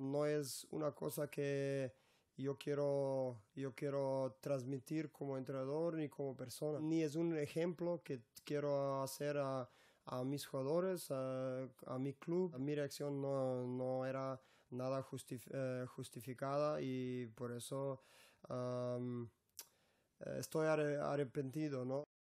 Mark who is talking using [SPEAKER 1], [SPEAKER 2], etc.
[SPEAKER 1] no es una cosa que yo quiero, transmitir como entrenador ni como persona, ni es un ejemplo que quiero hacer a, mis jugadores, a, mi club. Mi reacción no, era nada eh, justificada y por eso estoy arrepentido, ¿no?